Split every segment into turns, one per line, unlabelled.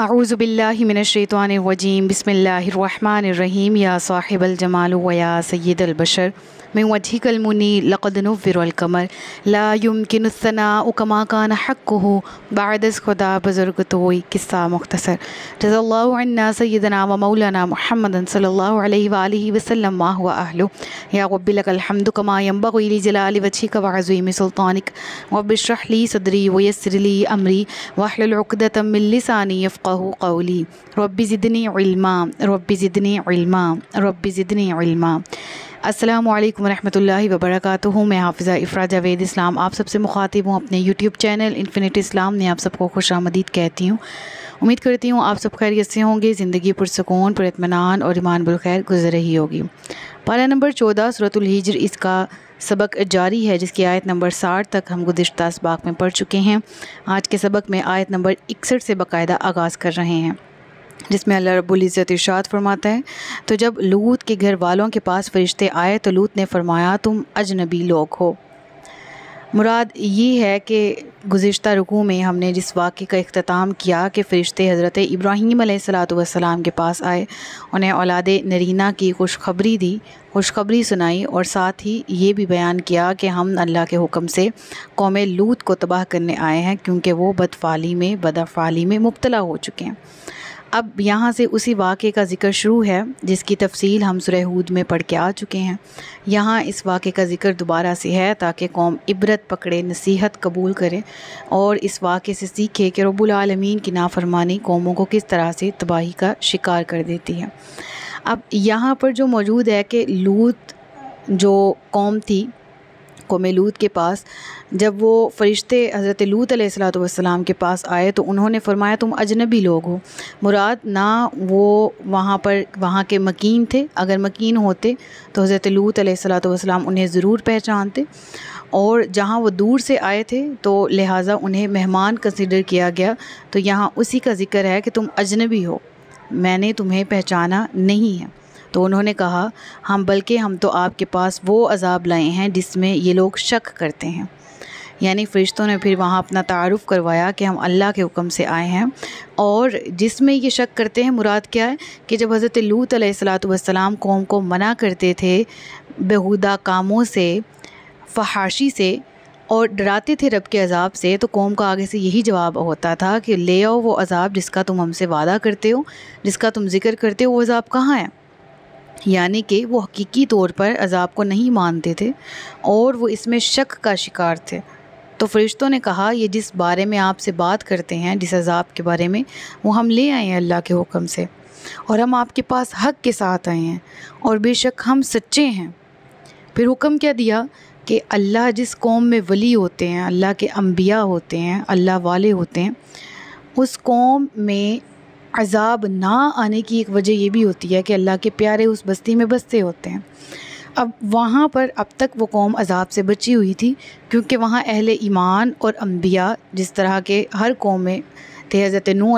أعوذ بالله من الشيطان الرجيم بسم الله الرحمن الرحيم يا صاحب الجمال ويا سيد البشر من وجهك المنير لقد نوفر القمر لا يمكن الثناء كما كان حقه بعد خدا بزرگ توئی مختصر جزا الله عنا سيدنا ومولانا مولانا محمد صلى الله عليه وآله وسلم ما هو أهله يا رب لك الحمد كما ينبغي لجلال وجهك وعزيم سلطانك رب اشرح لي صدري ويسر لي أمري واحلل عقدة من لساني يفقه फ़क़हु कौली رب ज़िदनी علما رب ज़िदनी علما رب زدني علما अस्सलाम वालेकुम रहमतुल्लाहि व मैं हाफिज़ा इफ़रा जावेद इस्लाम आप सबसे मुखातिब हूँ अपने यूट्यूब चैनल इन्फिनट इस्लाम में आप सबको खुश आमदीद कहती हूँ उम्मीद करती हूँ आप सब खैरियत से होंगे ज़िंदगी पुरसकून पुरमान और ईमान बुलखैर गुजर रही होगी पारा नंबर चौदह सूरतुल हिजर इसका सबक जारी है जिसकी आयत नंबर साठ तक हम गुजशत इसबाक में पढ़ चुके हैं आज के सबक में आयत नंबर इकसठ से बाकायदा आगाज़ कर रहे हैं जिसमें अल्लाह रब्ज़त इर्शाद फरमाता है तो जब लूत के घर वालों के पास फरिश्ते आए तो लूत ने फरमाया तुम अजनबी लोग हो मुराद ये है कि गुज्त रुकू में हमने जिस वाक़े का अख्ताम किया कि फ़रिश्ते हज़रत इब्राहीम सलातम के पास आए उन्हें औलाद नरीना की खुशखबरी दी खुशखबरी सुनाई और साथ ही ये भी बयान किया कि हम अल्लाह के हुक्म से कौम लूत को तबाह करने आए हैं क्योंकि वो बदफाली में बदफाली में मुबतला हो चुके हैं अब यहाँ से उसी वाक़े का ज़िक्र शुरू है जिसकी तफसील हम सुरहूद में पढ़ के आ चुके हैं यहाँ इस वाक़े का ज़िक्र दोबारा से है ताकि कौम इबरत पकड़े नसीहत कबूल करे और इस वाक़े से सीखे कि रबालमीन की नाफरमानी कौमों को किस तरह से तबाही का शिकार कर देती है अब यहाँ पर जो मौजूद है कि लूत जो कौम थी कौम लूत के पास जब वो फ़रिश्ते हज़रत लूत सलाम के पास आए तो उन्होंने फ़रमाया तुम अजनबी लोग हो मुराद ना वो वहाँ पर वहाँ के मकीन थे अगर मकीन होते तो हज़रत लूत सलाम उन्हें ज़रूर पहचानते और जहाँ वो दूर से आए थे तो लिहाजा उन्हें मेहमान कंसिडर किया गया तो यहाँ उसी का ज़िक्र है कि तुम अजनबी हो मैंने तुम्हें पहचाना नहीं है तो उन्होंने कहा हम बल्कि हम तो आपके पास वो अजाब लाए हैं जिसमें ये लोग शक करते हैं यानी फ़रिश्तों ने फिर वहाँ अपना तारुफ करवाया कि हम अल्लाह के हुक्म से आए हैं और जिसमें ये शक करते हैं मुराद क्या है कि जब हज़रत लूत सलाम कौम को मना करते थे बेहुदा कामों से फहाशी से और डराते थे रब के अजाब से तो कौम का आगे से यही जवाब होता था कि ले आओ वो अजाब जिसका तुम हमसे वादा करते हो जिसका तुम जिक्र करते हो वो अजाब कहाँ है यानी कि वो हकीकी तौर पर अज़ाब को नहीं मानते थे और वो इसमें शक का शिकार थे तो फरिश्तों ने कहा ये जिस बारे में आपसे बात करते हैं जिस अज़ाब के बारे में वो हम ले आए हैं अल्लाह के हुक्म से और हम आपके पास हक के साथ आए हैं और बेशक हम सच्चे हैं फिर हुक्म क्या दिया कि अल्लाह जिस कौम में वली होते हैं अल्लाह के अम्बिया होते हैं अल्लाह वाले होते हैं उस कौम में अजाब ना आने की एक वजह यह भी होती है कि अल्लाह के प्यारे उस बस्ती में बसते होते हैं अब वहाँ पर अब तक वो कौम अजाब से बची हुई थी क्योंकि वहाँ अहल ईमान और अम्बिया जिस तरह के हर कौम में थे हज़रत नू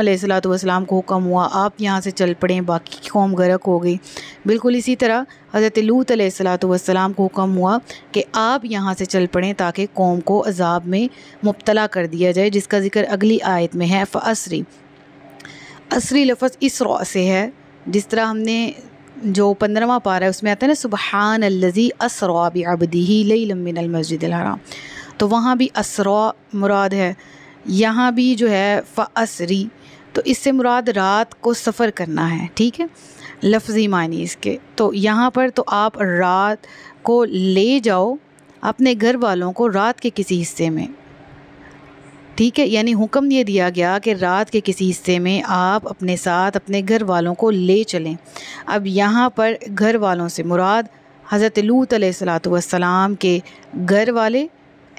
सलाम को हुक्म हुआ आप यहाँ से चल पड़े बाकी की कौम गरक हो गई बिल्कुल इसी तरह हज़रत लूत सलाम को हुक्म हुआ कि आप यहाँ से चल पड़ें ताकि कौम को अजाब में मुबतला कर दिया जाए जिसका ज़िक्र अगली आयत में है फ़सरी असली लफ्ज़ रो से है जिस तरह हमने जो पंद्रहवा पारा है उसमें आता है ना सुबहान अल्लज़ी असरा बबदी ही लई मस्जिद अलमस्जिदराम तो वहाँ भी असरा मुराद है यहाँ भी जो है फ़री तो इससे मुराद रात को सफ़र करना है ठीक है लफ्ज़ी मानी इसके तो यहाँ पर तो आप रात को ले जाओ अपने घर वालों को रात के किसी हिस्से में ठीक है यानी हुक्म ये दिया गया कि रात के किसी हिस्से में आप अपने साथ अपने घर वालों को ले चलें अब यहाँ पर घर वालों से मुराद हज़रत लूत सलाम के घर वाले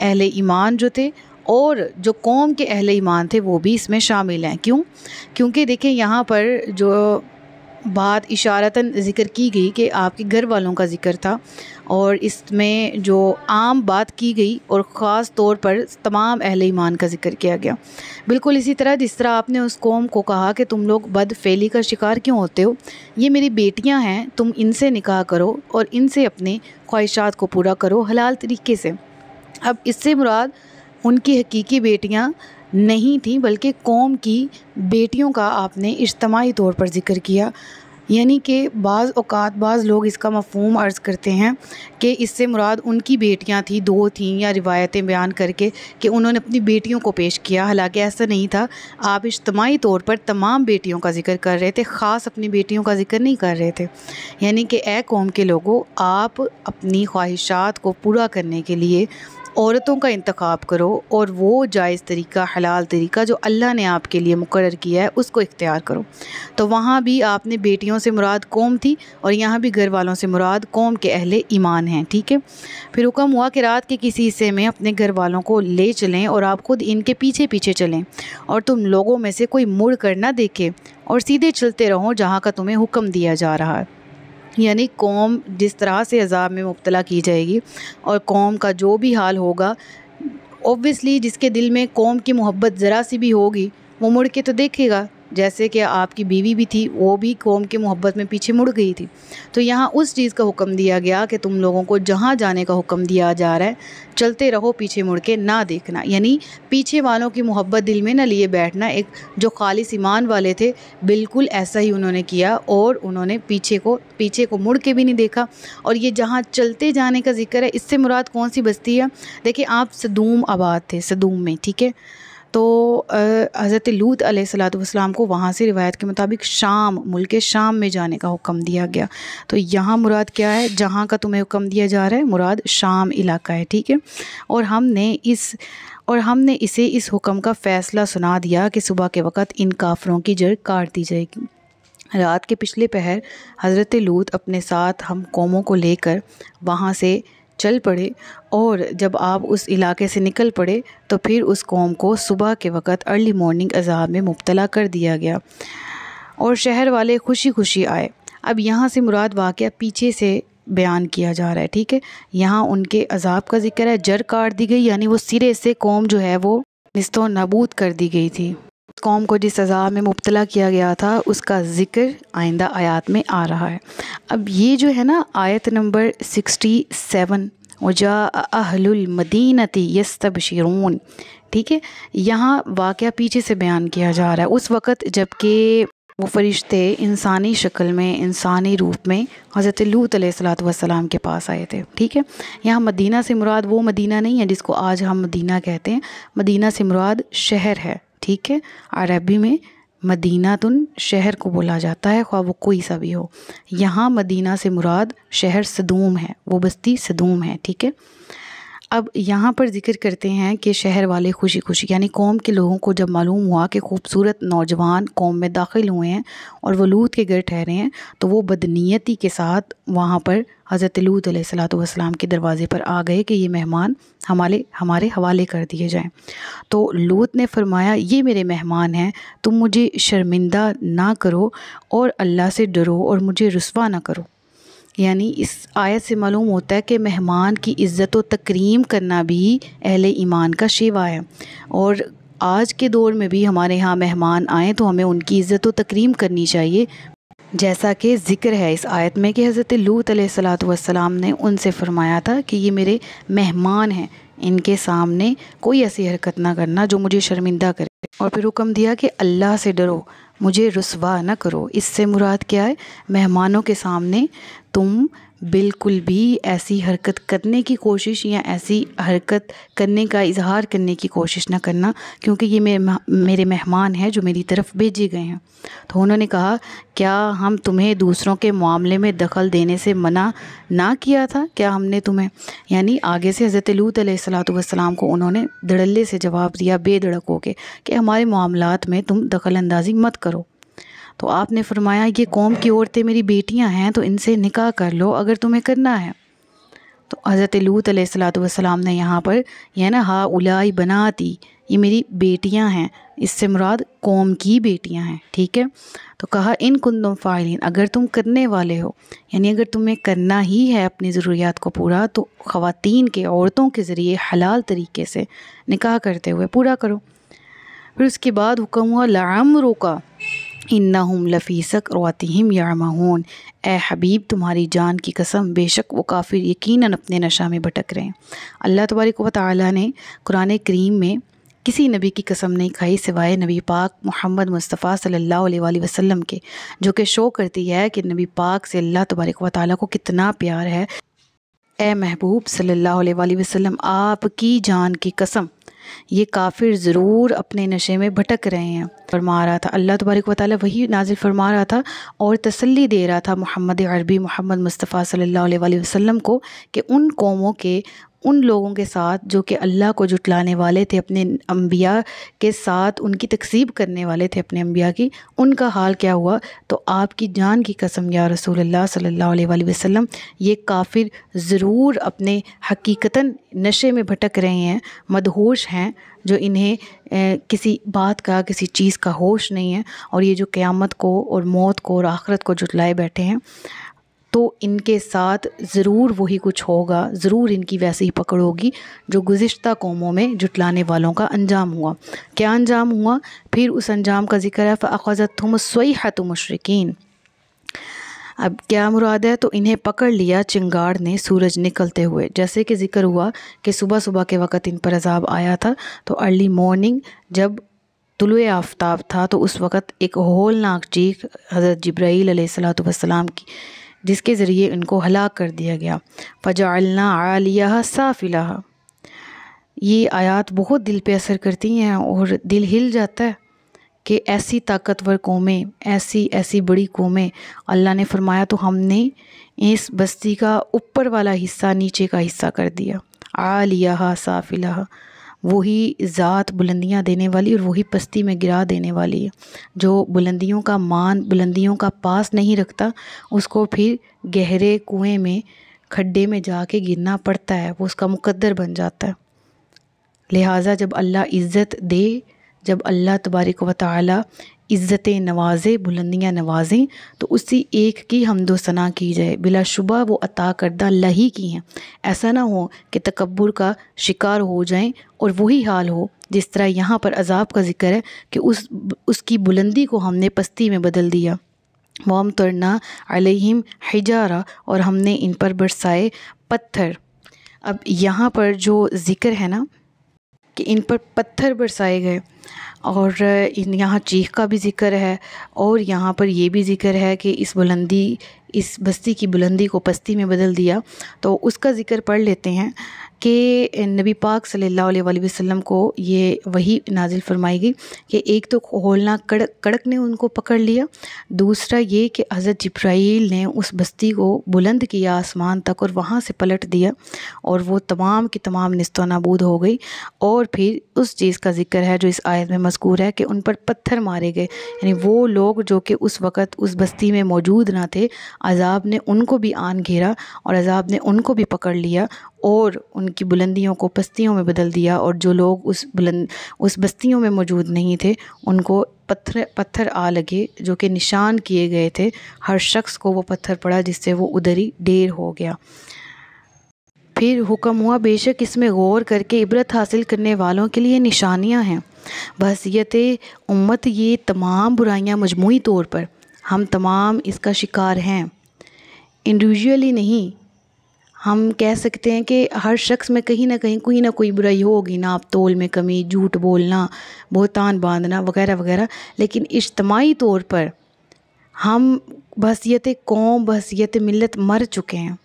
अहल ईमान जो थे और जो कौम के अहल ईमान थे वो भी इसमें शामिल हैं क्यों क्योंकि देखें यहाँ पर जो बात इशारतन ज़िक्र की गई कि आपके घर वालों का ज़िक्र था और इसमें जो आम बात की गई और ख़ास तौर पर तमाम अहल ईमान का जिक्र किया गया बिल्कुल इसी तरह जिस तरह आपने उस कौम को कहा कि तुम लोग बद फैली का शिकार क्यों होते हो ये मेरी बेटियां हैं तुम इनसे निकाह करो और इनसे अपने ख्वाहिशात को पूरा करो हलाल तरीके से अब इससे मुराद उनकी हकीकी बेटियाँ नहीं थी बल्कि कौम की बेटियों का आपने इज्तमाही तौर पर ज़िक्र किया यानी कि बाज़ अवत बाज़ लोग इसका मफहम अर्ज़ करते हैं कि इससे मुराद उनकी बेटियां थी दो थीं या रिवायतें बयान करके कि उन्होंने अपनी बेटियों को पेश किया हालांकि ऐसा नहीं था आप इज्तमाही तौर पर तमाम बेटियों का जिक्र कर रहे थे ख़ास अपनी बेटियों का जिक्र नहीं कर रहे थे यानी कि ए कौम के लोगों आप अपनी ख्वाहिशात को पूरा करने के लिए औरतों का इंतखब करो और वो जायज़ तरीका हलाल तरीका जो अल्लाह ने आपके लिए मुकर किया है उसको इख्तियार करो तो वहाँ भी आपने बेटियों से मुराद कौम थी और यहाँ भी घर वालों से मुराद कौम के अहले ईमान हैं ठीक है फिर हुक्म हुआ कि रात के किसी हिस्से में अपने घर वालों को ले चलें और आप खुद इनके पीछे पीछे चलें और तुम लोगों में से कोई मुड़ कर ना देखे और सीधे चलते रहो जहाँ का तुम्हें हुक्म दिया जा रहा है यानी कौम जिस तरह से अजाब में मुबतला की जाएगी और कौम का जो भी हाल होगा ओबियसली जिसके दिल में कौम की मोहब्बत ज़रा सी भी होगी वो मुड़ के तो देखेगा जैसे कि आपकी बीवी भी थी वो भी कौम की मोहब्बत में पीछे मुड़ गई थी तो यहाँ उस चीज़ का हुक्म दिया गया कि तुम लोगों को जहाँ जाने का हुक्म दिया जा रहा है चलते रहो पीछे मुड़ के ना देखना यानी पीछे वालों की मोहब्बत दिल में ना लिए बैठना एक जो खालिस ईमान वाले थे बिल्कुल ऐसा ही उन्होंने किया और उन्होंने पीछे को पीछे को मुड़ के भी नहीं देखा और ये जहाँ चलते जाने का जिक्र है इससे मुराद कौन सी बस्ती है देखिए आप सदूम आबाद थे सदूम में ठीक है तो हज़रत लूत सलाम को वहाँ से रिवायत के मुताबिक शाम मुल्क शाम में जाने का हुक्म दिया गया तो यहाँ मुराद क्या है जहाँ का तुम्हें हुक्म दिया जा रहा है मुराद शाम इलाका है ठीक है और हमने इस और हमने इसे इस हुक्म का फ़ैसला सुना दिया कि सुबह के वक़्त इन काफरों की जड़ काट दी जाएगी रात के पिछले पहर हज़रत लूत अपने साथ हम कौमों को लेकर वहाँ से चल पड़े और जब आप उस इलाके से निकल पड़े तो फिर उस कौम को सुबह के वक़्त अर्ली मॉर्निंग अजाब में मुबतला कर दिया गया और शहर वाले खुशी खुशी आए अब यहाँ से मुराद वाक़ पीछे से बयान किया जा रहा है ठीक है यहाँ उनके अजाब का जिक्र है जर काट दी गई यानी वो सिरे से कौम जो है वो नस्तो नबूद कर दी गई थी कौम को जिस सज़ा में मुबतला किया गया था उसका ज़िक्र आइंदा आयात में आ रहा है अब ये जो है ना आयत नंबर सिक्सटी सेवन वजा अहलमदीनती शरून ठीक है यहाँ वाक़ पीछे से बयान किया जा रहा है उस वक़्त जबकि वो फरिश्ते इंसानी शक्ल में इंसानी रूप में हज़रत लूत सलाम के पास आए थे ठीक है यहाँ मदीना से मुराद वो मदीना नहीं है जिसको आज हम मदीना कहते हैं मदीना से मुराद शहर है ठीक है अरबी में मदीना तुन शहर को बोला जाता है ख्वा वो कोई सा भी हो यहाँ मदीना से मुराद शहर सदूम है वो बस्ती सदूम है ठीक है अब यहाँ पर जिक्र करते हैं कि शहर वाले खुशी खुशी यानी कौम के लोगों को जब मालूम हुआ कि खूबसूरत नौजवान कौम में दाखिल हुए हैं और वह लूत के घर ठहरे हैं तो वो बदनीयती के साथ वहाँ पर हज़रत लूत सलाम के दरवाज़े पर आ गए कि ये मेहमान हमारे हमारे हवाले कर दिए जाएँ तो लूत ने फरमाया ये मेरे मेहमान हैं तुम मुझे शर्मिंदा ना करो और अल्लाह से डरो और मुझे रसवा ना करो यानी इस आयत से मालूम होता है कि मेहमान की इज़्ज़त व तक्रीम करना भी अहल ईमान का शेवा है और आज के दौर में भी हमारे यहाँ मेहमान आएँ तो हमें उनकी इज़्ज़त व तक्रीम करनी चाहिए जैसा कि ज़िक्र है इस आयत में कि हज़रत लूत सलाम ने उनसे फ़रमाया था कि ये मेरे मेहमान हैं इनके सामने कोई ऐसी हरकत ना करना जो मुझे शर्मिंदा करे और फिर हुक्म दिया कि अल्लाह से डरो मुझे रसवा न करो इससे मुराद क्या है मेहमानों के सामने तुम बिल्कुल भी ऐसी हरकत करने की कोशिश या ऐसी हरकत करने का इजहार करने की कोशिश ना करना क्योंकि ये मेरे मेरे मेहमान हैं जो मेरी तरफ़ भेजे गए हैं तो उन्होंने कहा क्या हम तुम्हें दूसरों के मामले में दखल देने से मना ना किया था क्या हमने तुम्हें यानी आगे से हज़रत लूत सलाम को उन्होंने धड़ल्ले से जवाब दिया बेधड़क के कि हमारे मामलों में तुम दखल अंदाजी मत करो तो आपने फरमाया ये कौम की औरतें मेरी बेटियां हैं तो इनसे निकाह कर लो अगर तुम्हें करना है तो हज़रत लूत सलाम ने यहाँ पर यह ना हा उलाई दी ये मेरी बेटियां हैं इससे मुराद कौम की बेटियां हैं ठीक है तो कहा इन कुंदम फ़ायलिन अगर तुम करने वाले हो यानी अगर तुम्हें करना ही है अपनी ज़रूरियात को पूरा तो ख़वातीन के औरतों के ज़रिए हलाल तरीके से निकाह करते हुए पूरा करो फिर उसके बाद हुक्म हुआ लाम रोका इन्ना हम लफ़ी या यामाहून ए हबीब तुम्हारी जान की कसम बेशक वो काफिर यकीनन अपने नशा में भटक रहे हैं अल्लाह तबारक व ताली ने कुरान करीम में किसी नबी की कसम नहीं खाई सिवाय नबी पाक मोहम्मद मुस्तफ़ा सल्ला वसलम के जो कि शो करती है कि नबी पाक से अल्लाह तबारक व ताली को कितना प्यार है ए महबूब सल्ला वसलम आप आपकी जान की कसम ये काफिर ज़रूर अपने नशे में भटक रहे हैं फरमा रहा था अल्लाह तबारक वाली वही नाजिल फरमा रहा था और तसल्ली दे रहा था मोहम्मद अरबी मोहम्मद मुस्तफ़ा सल्ला वसम को कि उन कौमों के उन लोगों के साथ जो कि अल्लाह को जुटलाने वाले थे अपने अम्बिया के साथ उनकी तकसीब करने वाले थे अपने अम्बिया की उनका हाल क्या हुआ तो आपकी जान की कसम या रसूल अल्लाह अलैहि वसल्लम ये काफिर ज़रूर अपने हकीकता नशे में भटक रहे हैं मदहोश हैं जो इन्हें ए, किसी बात का किसी चीज़ का होश नहीं है और ये जो क़्यामत को और मौत को और आखरत को जुटलाए बैठे हैं तो इनके साथ ज़रूर वही कुछ होगा ज़रूर इनकी वैसी ही पकड़ होगी जो गुज्त कौमों में जुटलाने वालों का अंजाम हुआ क्या अंजाम हुआ फिर उस अंजाम का जिक्र है फ़ाखज़त तुम सोई तो मशरकिन अब क्या मुराद है तो इन्हें पकड़ लिया चिंगाड़ ने सूरज निकलते हुए जैसे कि जिक्र हुआ कि सुबह सुबह के वक़्त इन पर अजाब आया था तो अर्ली मॉर्निंग जब तुलु आफ्ताब था तो उस वक़्त एक होलनाक चीख हज़रत जब्राईल सलाम की जिसके ज़रिए उनको हलाक कर दिया गया फ़जालना आलिया साफिला ये आयात बहुत दिल पे असर करती हैं और दिल हिल जाता है कि ऐसी ताकतवर कौमें ऐसी ऐसी बड़ी कौमें अल्लाह ने फरमाया तो हमने इस बस्ती का ऊपर वाला हिस्सा नीचे का हिस्सा कर दिया आलिया साफिला वही ज़ात बुलंदियाँ देने वाली और वही पस्ती में गिरा देने वाली है जो बुलंदियों का मान बुलंदियों का पास नहीं रखता उसको फिर गहरे कुएं में खड्डे में जाके गिरना पड़ता है वो उसका मुकद्दर बन जाता है लिहाजा जब अल्लाह इज़्ज़त दे जब अल्लाह तबारक व इज़्ज़तें नवाजें बुलंदियाँ नवाजें तो उसी एक की हमदोसना सना की जाए बिलाशुबा वो अता करदा लही की हैं ऐसा ना हो कि तकबर का शिकार हो जाएं और वही हाल हो जिस तरह यहाँ पर अजाब का ज़िक्र है कि उस उसकी बुलंदी को हमने पस्ती में बदल दिया मोम तरना अलहिम हिजारा और हमने इन पर बरसाए पत्थर अब यहाँ पर जो ज़िक्र है ना कि इन पर पत्थर बरसाए गए और यहाँ चीख का भी ज़िक्र है और यहाँ पर ये भी ज़िक्र है कि इस बुलंदी इस बस्ती की बुलंदी को पस्ती में बदल दिया तो उसका ज़िक्र पढ़ लेते हैं कि नबी पाक सल्लल्लाहु अलैहि वसल्लम को ये वही नाजिल फरमाई गई कि एक तो होलना कड़क कड़क ने उनको पकड़ लिया दूसरा ये कि हज़रत जब्राइल ने उस बस्ती को बुलंद किया आसमान तक और वहाँ से पलट दिया और वो तमाम की तमाम नस्तो नाबूद हो गई और फिर उस चीज़ का ज़िक्र है जो इस आयत में मजकूर है कि उन पर पत्थर मारे गए यानी वो लोग जो कि उस वक़्त उस बस्ती में मौजूद ना थे अजाब ने उनको भी आन घेरा और अजाब ने उनको भी पकड़ लिया और उनकी बुलंदियों को पस्तियों में बदल दिया और जो लोग उस बुलंद उस बस्तियों में मौजूद नहीं थे उनको पत्थर पत्थर आ लगे जो कि निशान किए गए थे हर शख्स को वो पत्थर पड़ा जिससे वो उधर ही ढेर हो गया फिर हुक्म हुआ बेशक इसमें गौर करके इबरत हासिल करने वालों के लिए निशानियां हैं बहसीत उम्मत ये तमाम बुराइयाँ मजमू तौर पर हम तमाम इसका शिकार हैं इंडिविजुअली नहीं हम कह सकते हैं कि हर शख्स में कहीं ना कहीं कोई ना कोई बुराई होगी ना आप तोल में कमी झूठ बोलना बहुतान बांधना वगैरह वगैरह लेकिन इज्तमाही तौर पर हम बहसीत कौम बहसीत मिलत मर चुके हैं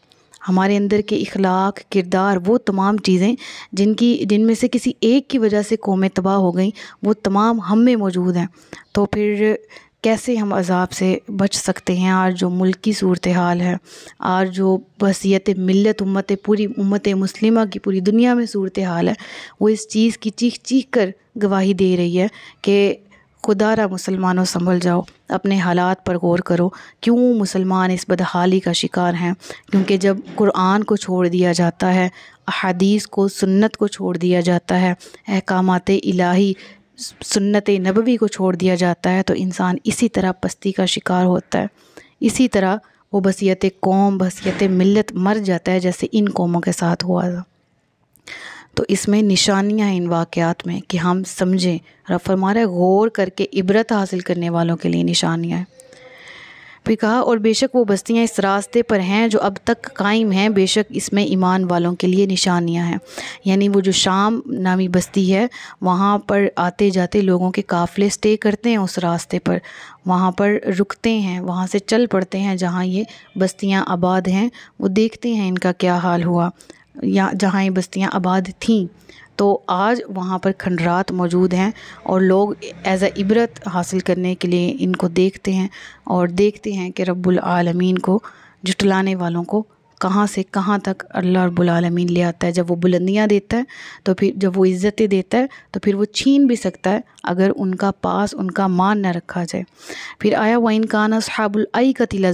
हमारे अंदर के इखलाक किरदार वो तमाम चीज़ें जिनकी जिनमें से किसी एक की वजह से कौमें तबाह हो गई वो तमाम हम में मौजूद हैं तो फिर कैसे हम अजाब से बच सकते हैं आज जो मुल्क की सूरत हाल है आज जो बसीत मिलत उम्मत पूरी उम्मत मुस्लिमा की पूरी दुनिया में सूरत हाल है वो इस चीज़ की चीख चीख कर गवाही दे रही है कि खुदारा मुसलमानों संभल जाओ अपने हालात पर गौर करो क्यों मुसलमान इस बदहाली का शिकार हैं क्योंकि जब कुरान को छोड़ दिया जाता है अहदीस को सुन्नत को छोड़ दिया जाता है अहकाम इलाही सुन्नत नबवी को छोड़ दिया जाता है तो इंसान इसी तरह पस्ती का शिकार होता है इसी तरह वो बसीत कौम बसीत मिलत मर जाता है जैसे इन कौमों के साथ हुआ था तो इसमें निशानियाँ हैं इन वाक़ात में कि हम समझें रब गौर करके इबरत हासिल करने वालों के लिए निशानियाँ हैं फिर कहा और बेशक वो बस्तियाँ इस रास्ते पर हैं जो अब तक कायम हैं बेशक इसमें ईमान वालों के लिए निशानियाँ हैं यानी वो जो शाम नामी बस्ती है वहाँ पर आते जाते लोगों के काफ़िले स्टे करते हैं उस रास्ते पर वहाँ पर रुकते हैं वहाँ से चल पड़ते हैं जहाँ ये बस्तियाँ आबाद हैं वो देखते हैं इनका क्या हाल हुआ या जहाँ ये बस्तियाँ आबाद थीं तो आज वहाँ पर खंडरात मौजूद हैं और लोग एज़ इबरत हासिल करने के लिए इनको देखते हैं और देखते हैं कि रब्बुल आलमीन को जुटलाने वालों को कहाँ से कहाँ तक अल्लाह रबालमीन ले आता है जब वो बुलंदियाँ देता है तो फिर जब वो इज़्ज़तें देता है तो फिर वो छीन भी सकता है अगर उनका पास उनका मान न रखा जाए फिर आया वाइन कान साबुल आई कतिला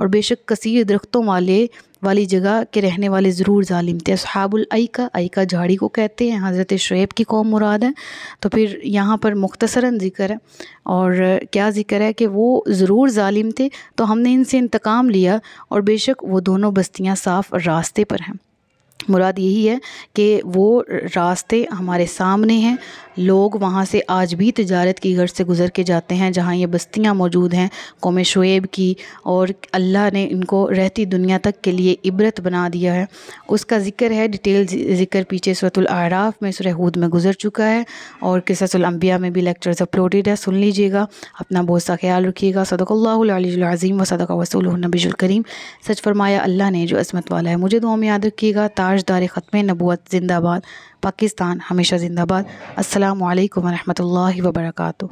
और बेशक कसीर दरख्तों वाले वाली जगह के रहने वाले ज़रूर ालिम थे असहाबुल का झाड़ी को कहते हैं हज़रत शुब की कौम मुराद है तो फिर यहाँ पर मुख्तसरा ज़िक्र है और क्या ज़िक्र है कि वो ज़रूर ालिम थे तो हमने इनसे इंतकाम लिया और बेशक वो दोनों बस्तियाँ साफ़ रास्ते पर हैं मुराद यही है कि वो रास्ते हमारे सामने हैं लोग वहाँ से आज भी तजारत की गर्ज से गुज़र के जाते हैं जहाँ ये बस्तियाँ मौजूद हैं कौम शुएब की और अल्लाह ने इनको रहती दुनिया तक के लिए इबरत बना दिया है उसका ज़िक्र है डिटेल ज़िक्र पीछे सरतुलआराफ़ में सुरहूद में गुज़र चुका है और किससलम्बिया में भी लेक्चर्स अपलोडेड है सुन लीजिएगा अपना बहुत सा ख्याल रखिएगा सदक़ल्लाज़ीम व सदक वसूल नबीजुलकरीम सच फरमाया अल्लाह ने जो असमत वाला है मुझे दो में याद रखिएगा ताजदार ख़त्म नबूत ज़िंदाबाद पाकिस्तान हमेशा ज़िंदाबाद अल्लाम वरहमल वर्का